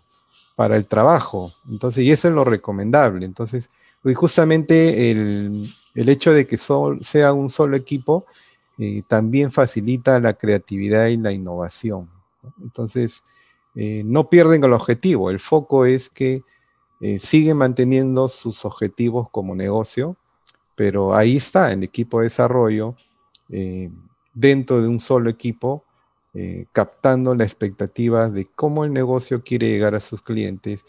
para el trabajo. Entonces, y eso es lo recomendable. Entonces, y justamente el, hecho de que sea un solo equipo eh, también facilita la creatividad y la innovación. Entonces, eh, no pierden el objetivo. El foco es que eh, siguen manteniendo sus objetivos como negocio, pero ahí está el equipo de desarrollo eh, dentro de un solo equipo, eh, captando la expectativa de cómo el negocio quiere llegar a sus clientes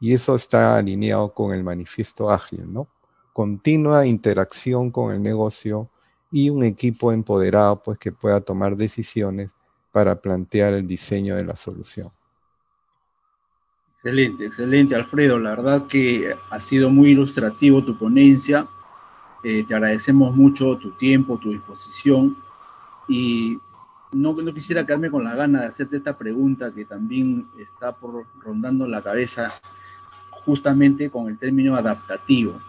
y eso está alineado con el manifiesto ágil, ¿no? Continua interacción con el negocio y un equipo empoderado pues que pueda tomar decisiones para plantear el diseño de la solución. Excelente, excelente, Alfredo. La verdad que ha sido muy ilustrativo tu ponencia. Eh, te agradecemos mucho tu tiempo, tu disposición y no, no, quisiera quedarme con la gana de hacerte esta pregunta que también está por, rondando la cabeza justamente con el término adaptativo.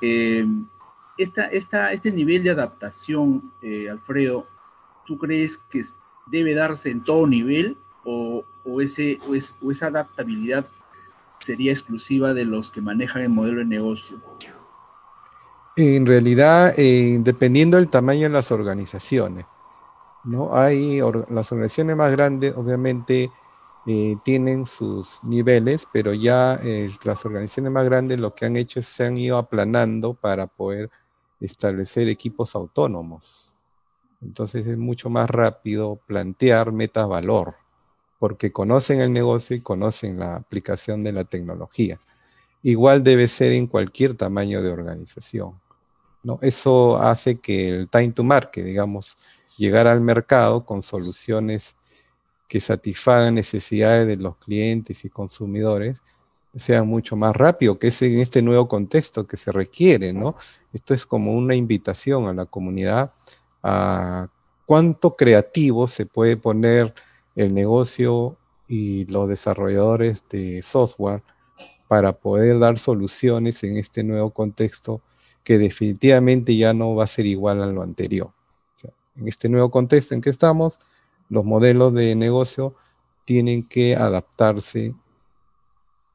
Eh, esta, este nivel de adaptación, eh, Alfredo, ¿tú crees que debe darse en todo nivel o, o ese, es, o esa adaptabilidad sería exclusiva de los que manejan el modelo de negocio? En realidad, eh, dependiendo del tamaño de las organizaciones, ¿no? Hay las organizaciones más grandes, obviamente, eh, tienen sus niveles, pero ya eh, las organizaciones más grandes lo que han hecho es se han ido aplanando para poder establecer equipos autónomos. Entonces es mucho más rápido plantear metas valor, porque conocen el negocio y conocen la aplicación de la tecnología igual debe ser en cualquier tamaño de organización. ¿no? Eso hace que el time to market, digamos, llegar al mercado con soluciones que satisfagan necesidades de los clientes y consumidores, sea mucho más rápido, que es en este nuevo contexto que se requiere, ¿no? Esto es como una invitación a la comunidad a cuánto creativo se puede poner el negocio y los desarrolladores de software para poder dar soluciones en este nuevo contexto que definitivamente ya no va a ser igual a lo anterior. en este nuevo contexto en que estamos, los modelos de negocio tienen que adaptarse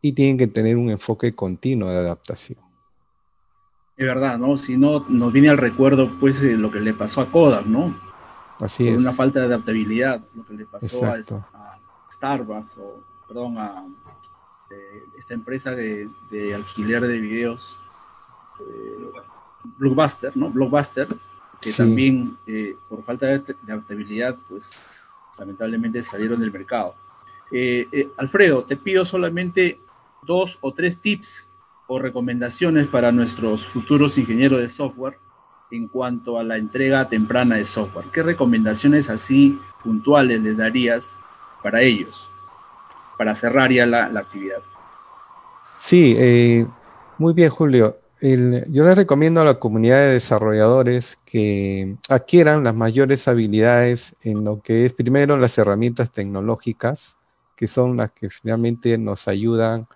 y tienen que tener un enfoque continuo de adaptación. Es verdad, ¿no? Si no, nos viene al recuerdo, pues, eh, lo que le pasó a Kodak, ¿no? Así es. Una falta de adaptabilidad, lo que le pasó a, Starbucks, o, perdón, a, esta empresa de, alquiler de videos, eh, Blockbuster, ¿no? Blockbuster, que también eh, por falta de, adaptabilidad, pues lamentablemente salieron del mercado. Eh, Alfredo, te pido solamente dos o tres tips o recomendaciones para nuestros futuros ingenieros de software en cuanto a la entrega temprana de software. ¿Qué recomendaciones así puntuales les darías para ellos? para cerrar ya la, actividad. Sí, eh, muy bien, Julio. yo les recomiendo a la comunidad de desarrolladores que adquieran las mayores habilidades en lo que es primero las herramientas tecnológicas, que son las que finalmente nos ayudan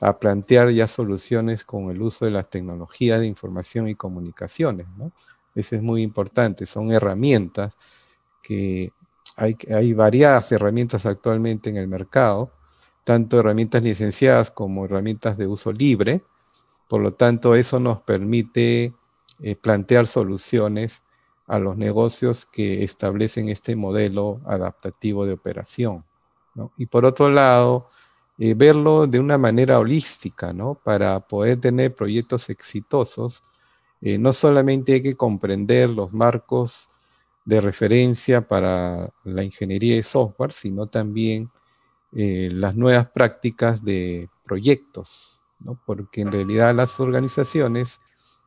a plantear ya soluciones con el uso de las tecnologías de información y comunicaciones. Eso es muy importante, son herramientas que hay, hay variadas herramientas actualmente en el mercado tanto herramientas licenciadas como herramientas de uso libre. Por lo tanto, eso nos permite eh, plantear soluciones a los negocios que establecen este modelo adaptativo de operación. Y por otro lado, eh, verlo de una manera holística, ¿no? Para poder tener proyectos exitosos, eh, no solamente hay que comprender los marcos de referencia para la ingeniería de software, sino también eh, las nuevas prácticas de proyectos, porque en realidad las organizaciones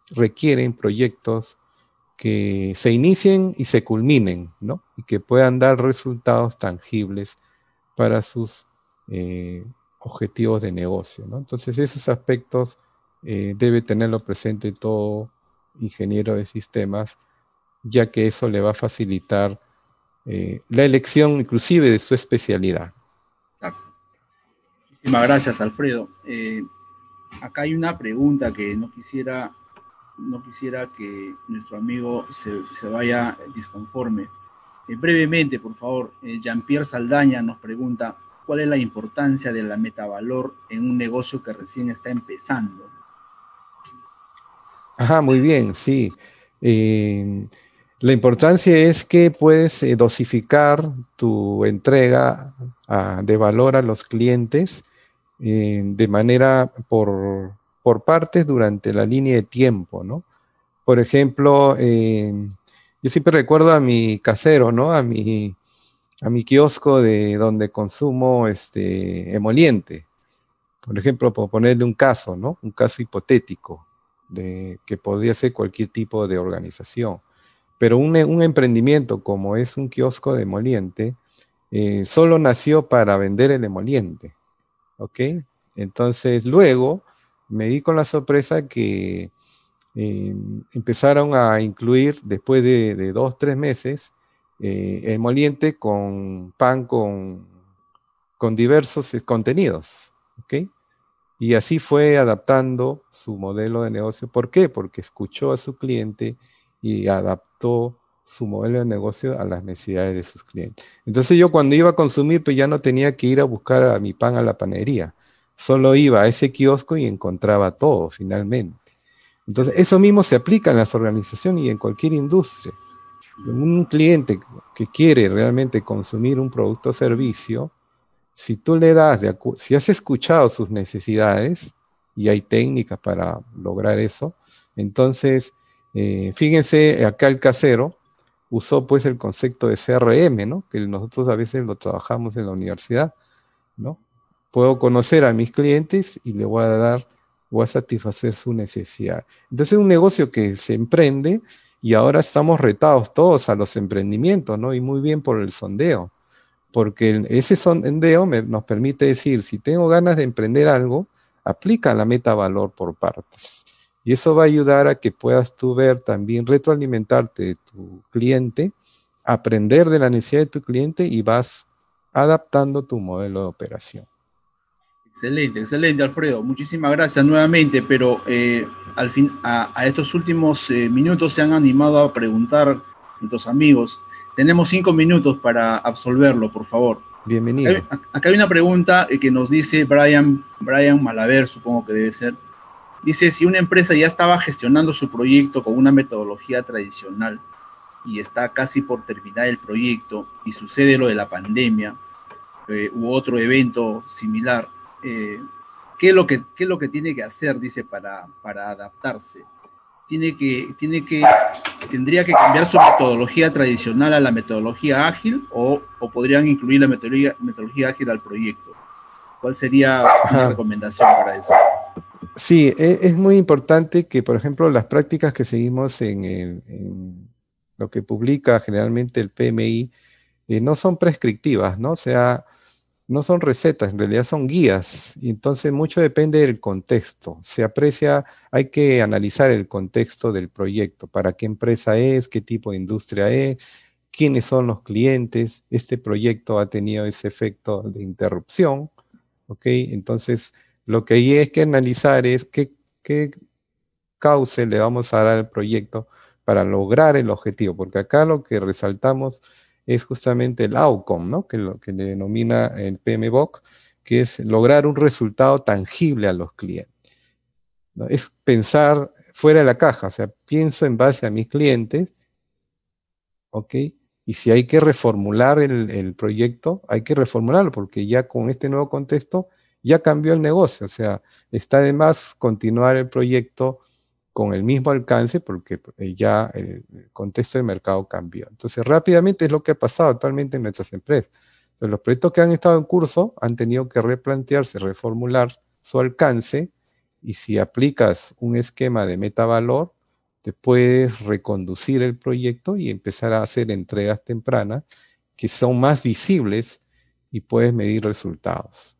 requieren proyectos que se inicien y se culminen, ¿no? y que puedan dar resultados tangibles para sus eh, objetivos de negocio. Entonces esos aspectos eh, debe tenerlo presente todo ingeniero de sistemas, ya que eso le va a facilitar la elección inclusive de su especialidad. Muchísimas gracias, Alfredo. Eh, acá hay una pregunta que no quisiera, no quisiera que nuestro amigo se, vaya disconforme. Eh, brevemente, por favor, eh, Jean-Pierre Saldaña nos pregunta, ¿cuál es la importancia de la metavalor en un negocio que recién está empezando? Ajá, muy bien, sí. la importancia es que puedes dosificar tu entrega ah, de valor a los clientes eh, de manera por, por, partes durante la línea de tiempo, ¿no? Por ejemplo, eh, yo siempre recuerdo a mi casero, ¿no? A mi, a mi kiosco de donde consumo este emoliente. Por ejemplo, por ponerle un caso, ¿no? Un caso hipotético de que podría ser cualquier tipo de organización. Pero un, emprendimiento como es un kiosco de emoliente, eh, solo nació para vender el emoliente. ¿ok? Entonces luego me di con la sorpresa que eh, empezaron a incluir después de, de dos, tres meses eh, el moliente con pan con, con diversos eh, contenidos, ¿ok? Y así fue adaptando su modelo de negocio. ¿Por qué? Porque escuchó a su cliente y adaptó su modelo de negocio a las necesidades de sus clientes. Entonces yo cuando iba a consumir, pues ya no tenía que ir a buscar a mi pan a la panadería. Solo iba a ese kiosco y encontraba todo finalmente. Entonces eso mismo se aplica en las organizaciones y en cualquier industria. Un cliente que quiere realmente consumir un producto o servicio, si tú le das, si has escuchado sus necesidades, y hay técnicas para lograr eso, entonces eh, fíjense acá el casero, usó pues el concepto de CRM, ¿no? Que nosotros a veces lo trabajamos en la universidad, ¿no? Puedo conocer a mis clientes y le voy a dar, voy a satisfacer su necesidad. Entonces es un negocio que se emprende y ahora estamos retados todos a los emprendimientos, ¿no? Y muy bien por el sondeo, porque ese sondeo nos permite decir, si tengo ganas de emprender algo, aplica la meta valor por partes. Y eso va a ayudar a que puedas tú ver también, retroalimentarte de tu cliente, aprender de la necesidad de tu cliente y vas adaptando tu modelo de operación. Excelente, excelente, Alfredo. Muchísimas gracias nuevamente, pero eh, al fin, a, estos últimos eh, minutos se han animado a preguntar nuestros amigos. Tenemos cinco minutos para absolverlo, por favor. Bienvenido. Acá hay, una pregunta eh, que nos dice Brian, Brian Malaver, supongo que debe ser. Dice, si una empresa ya estaba gestionando su proyecto con una metodología tradicional y está casi por terminar el proyecto y sucede lo de la pandemia eh, u otro evento similar, eh, ¿qué, es lo que, lo que tiene que hacer, dice, para, para adaptarse? Tiene que, tiene que, tendría que cambiar su metodología tradicional a la metodología ágil o, podrían incluir la metodología, metodología ágil al proyecto. ¿Cuál sería la recomendación para eso? Sí, e, es, muy importante que, por ejemplo, las prácticas que seguimos en, lo que publica generalmente el PMI eh, no son prescriptivas, ¿no? O sea, no son recetas, en realidad son guías. Y entonces mucho depende del contexto. Se aprecia, hay que analizar el contexto del proyecto, para qué empresa es, qué tipo de industria es, quiénes son los clientes. Este proyecto ha tenido ese efecto de interrupción, ¿ok? Entonces lo que hay es que analizar es qué, qué le vamos a dar al proyecto para lograr el objetivo, porque acá lo que resaltamos es justamente el outcome, ¿no? que lo que denomina el PMBOK, que es lograr un resultado tangible a los clientes. ¿no? Es pensar fuera de la caja, o sea, pienso en base a mis clientes, Y si hay que reformular el, el proyecto, hay que reformularlo, porque ya con este nuevo contexto ya cambió el negocio. O sea, está de más continuar el proyecto con el mismo alcance porque eh, ya el contexto de mercado cambió. Entonces, rápidamente es lo que ha pasado actualmente en nuestras empresas. los proyectos que han estado en curso han tenido que replantearse, reformular su alcance y si aplicas un esquema de metavalor, te puedes reconducir el proyecto y empezar a hacer entregas tempranas que son más visibles y puedes medir resultados.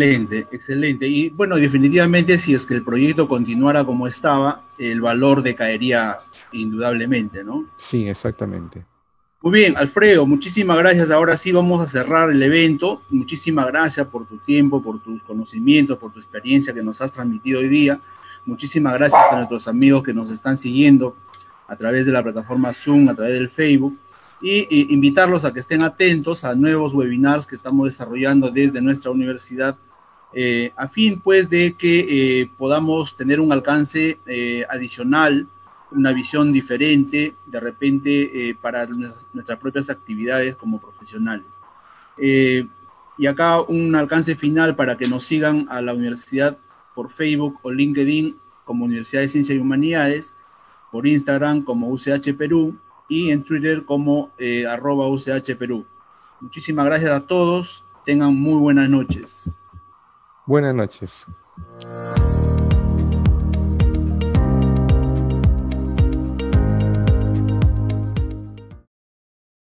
Excelente, excelente. Y bueno, definitivamente si es que el proyecto continuara como estaba, el valor decaería indudablemente, ¿no? Sí, exactamente. Muy bien, Alfredo, muchísimas gracias. Ahora sí vamos a cerrar el evento. Muchísimas gracias por tu tiempo, por tus conocimientos, por tu experiencia que nos has transmitido hoy día. Muchísimas gracias a nuestros amigos que nos están siguiendo a través de la plataforma Zoom, a través del Facebook y, y invitarlos a que estén atentos a nuevos webinars que estamos desarrollando desde nuestra universidad eh, a fin pues de que eh, podamos tener un alcance eh, adicional, una visión diferente de repente para nuestras, nuestras, propias actividades como profesionales. y acá un alcance final para que nos sigan a la universidad por Facebook o LinkedIn como Universidad de Ciencias y Humanidades, por Instagram como UCH Perú y en Twitter como arroba UCH Perú. Muchísimas gracias a todos. Tengan muy buenas noches. Buenas noches.